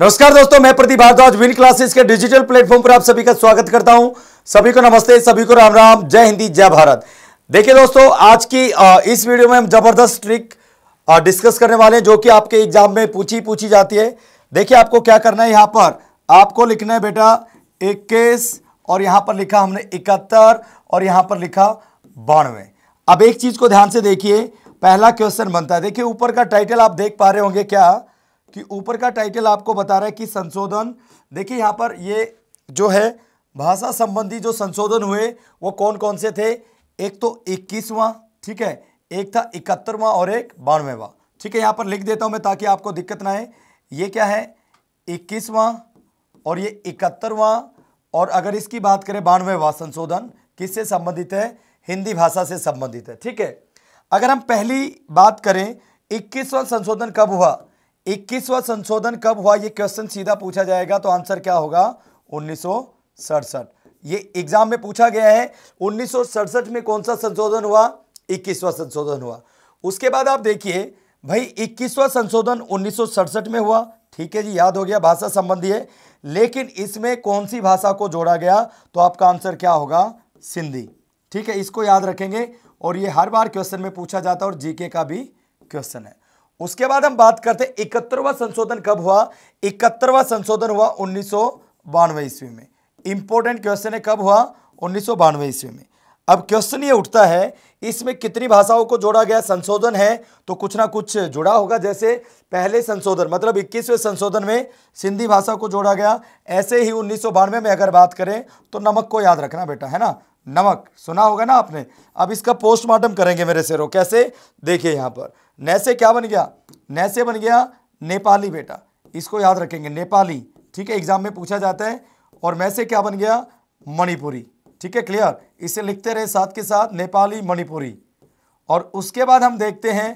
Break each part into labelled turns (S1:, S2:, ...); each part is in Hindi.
S1: नमस्कार दोस्तों मैं प्रदीप भारद्वाज विन क्लासेस के डिजिटल प्लेटफॉर्म पर आप सभी का स्वागत करता हूं सभी को नमस्ते सभी को राम राम जय हिंदी जय भारत देखिए दोस्तों आज की इस वीडियो में हम जबरदस्त ट्रिक डिस्कस करने वाले हैं जो कि आपके एग्जाम में पूछी पूछी जाती है देखिए आपको क्या करना है यहाँ पर आपको लिखना है बेटा इक्कीस और यहाँ पर लिखा हमने इकहत्तर और यहाँ पर लिखा बानवे अब एक चीज़ को ध्यान से देखिए पहला क्वेश्चन बनता है देखिए ऊपर का टाइटल आप देख पा रहे होंगे क्या कि ऊपर का टाइटल आपको बता रहा है कि संशोधन देखिए यहाँ पर ये जो है भाषा संबंधी जो संशोधन हुए वो कौन कौन से थे एक तो इक्कीसवां ठीक है एक था इकहत्तरवां और एक बानवेवा ठीक है यहाँ पर लिख देता हूँ मैं ताकि आपको दिक्कत ना आए ये क्या है इक्कीसवां और ये इकहत्तरवां और अगर इसकी बात करें बानवेवा संशोधन किससे संबंधित है हिंदी भाषा से संबंधित है ठीक है अगर हम पहली बात करें इक्कीसवां संशोधन कब हुआ इक्कीसवा संशोधन कब हुआ ये क्वेश्चन सीधा पूछा जाएगा तो आंसर क्या होगा उन्नीस ये एग्जाम में पूछा गया है उन्नीस में कौन सा संशोधन हुआ इक्कीसवा संशोधन हुआ उसके बाद आप देखिए भाई इक्कीसवा संशोधन उन्नीस में हुआ ठीक है जी याद हो गया भाषा संबंधी है लेकिन इसमें कौन सी भाषा को जोड़ा गया तो आपका आंसर क्या होगा सिंधी ठीक है इसको याद रखेंगे और ये हर बार क्वेश्चन में पूछा जाता है और जीके का भी क्वेश्चन है उसके बाद हम बात करते हैं इकहत्तरवा संशोधन कब हुआ इकहत्तरवा संशोधन हुआ उन्नीस ईस्वी में इंपॉर्टेंट क्वेश्चन है कब हुआ उन्नीस ईस्वी में अब क्वेश्चन ये उठता है इसमें कितनी भाषाओं को जोड़ा गया संशोधन है तो कुछ ना कुछ जुड़ा होगा जैसे पहले संशोधन मतलब 21वें संशोधन में सिंधी भाषा को जोड़ा गया ऐसे ही उन्नीस में अगर बात करें तो नमक को याद रखना बेटा है ना नमक सुना होगा ना आपने अब इसका पोस्टमार्टम करेंगे मेरे सिरो कैसे देखिए यहाँ पर नैसे क्या बन गया नैसे बन गया नेपाली बेटा इसको याद रखेंगे नेपाली ठीक है एग्जाम में पूछा जाता है और मैसे क्या बन गया मणिपुरी ठीक है क्लियर इसे लिखते रहे साथ के साथ नेपाली मणिपुरी और उसके बाद हम देखते हैं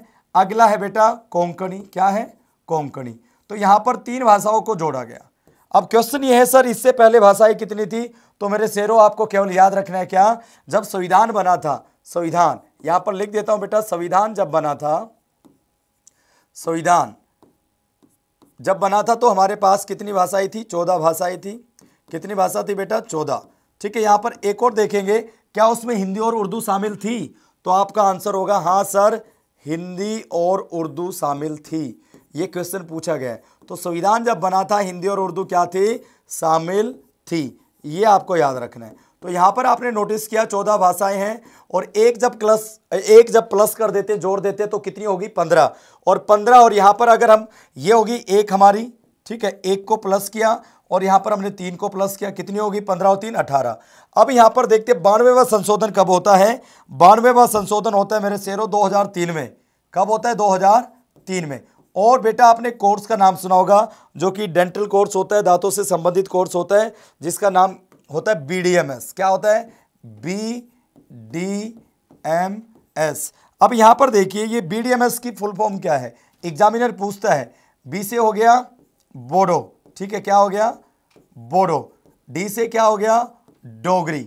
S1: अगला है बेटा कोंकणी क्या है कोंकणी तो यहाँ पर तीन भाषाओं को जोड़ा गया अब क्वेश्चन ये है सर इससे पहले भाषाएं कितनी थी तो मेरे शेरों आपको केवल याद रखना है क्या जब संविधान बना था संविधान यहां पर लिख देता हूं बेटा संविधान जब बना था संविधान जब बना था तो हमारे पास कितनी भाषाएं थी चौदह भाषाएं थी कितनी भाषा थी बेटा चौदह ठीक है यहां पर एक और देखेंगे क्या उसमें हिंदी और उर्दू शामिल थी तो आपका आंसर होगा हाँ सर हिंदी और उर्दू शामिल थी ये क्वेश्चन पूछा गया तो संविधान जब बना था हिंदी और उर्दू क्या थी शामिल थी ये आपको याद रखना है तो यहाँ पर आपने नोटिस किया चौदह भाषाएं हैं और एक जब प्लस एक जब प्लस कर देते जोड़ देते तो कितनी होगी पंद्रह और पंद्रह और यहाँ पर अगर हम ये होगी एक हमारी ठीक है एक को प्लस किया और यहाँ पर हमने तीन को प्लस किया कितनी होगी पंद्रह और तीन अठारह अब यहाँ पर देखते बानवेवा संशोधन कब होता है बानवेवा संशोधन होता है मेरे शेरों दो में कब होता है दो में और बेटा आपने कोर्स का नाम सुना होगा जो कि डेंटल कोर्स होता है दांतों से संबंधित कोर्स होता है जिसका नाम होता है एस क्या होता है बी डी एम एस अब यहाँ पर देखिए ये बी डी एम एस की फुल फॉर्म क्या है एग्जामिनर पूछता है बी से हो गया बोडो ठीक है क्या हो गया बोडो डी से क्या हो गया डोगरी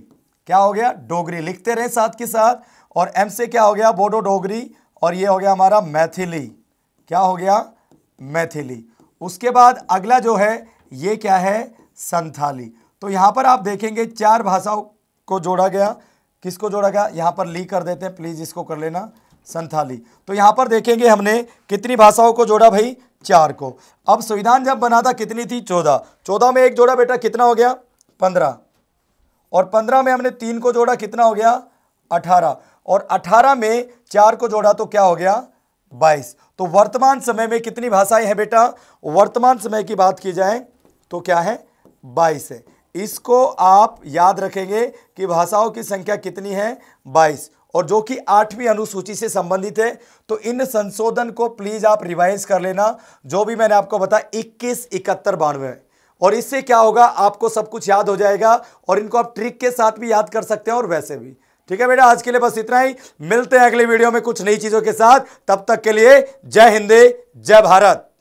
S1: क्या हो गया डोगरी लिखते रहे साथ के साथ और एम से क्या हो गया बोडो डोगरी और ये हो गया हमारा मैथिली क्या हो गया मैथिली उसके बाद अगला जो है ये क्या है संथाली तो यहाँ पर आप देखेंगे चार भाषाओं को जोड़ा गया किसको जोड़ा गया यहाँ पर ली कर देते हैं प्लीज़ इसको कर लेना संथाली तो यहाँ पर देखेंगे हमने कितनी भाषाओं को जोड़ा भाई चार को अब संविधान जब बना था कितनी थी चौदह चौदह में एक जोड़ा बेटा कितना हो गया पंद्रह और पंद्रह में हमने तीन को जोड़ा कितना हो गया अठारह और अठारह में चार को जोड़ा तो क्या हो गया बाईस तो वर्तमान समय में कितनी भाषाएं हैं बेटा वर्तमान समय की बात की जाए तो क्या है बाईस है इसको आप याद रखेंगे कि भाषाओं की संख्या कितनी है बाईस और जो कि आठवीं अनुसूची से संबंधित है तो इन संशोधन को प्लीज़ आप रिवाइज कर लेना जो भी मैंने आपको बताया इक्कीस इकहत्तर बानवे और इससे क्या होगा आपको सब कुछ याद हो जाएगा और इनको आप ट्रिक के साथ भी याद कर सकते हैं और वैसे भी ठीक है बेटा आज के लिए बस इतना ही मिलते हैं अगले वीडियो में कुछ नई चीज़ों के साथ तब तक के लिए जय हिंदे जय भारत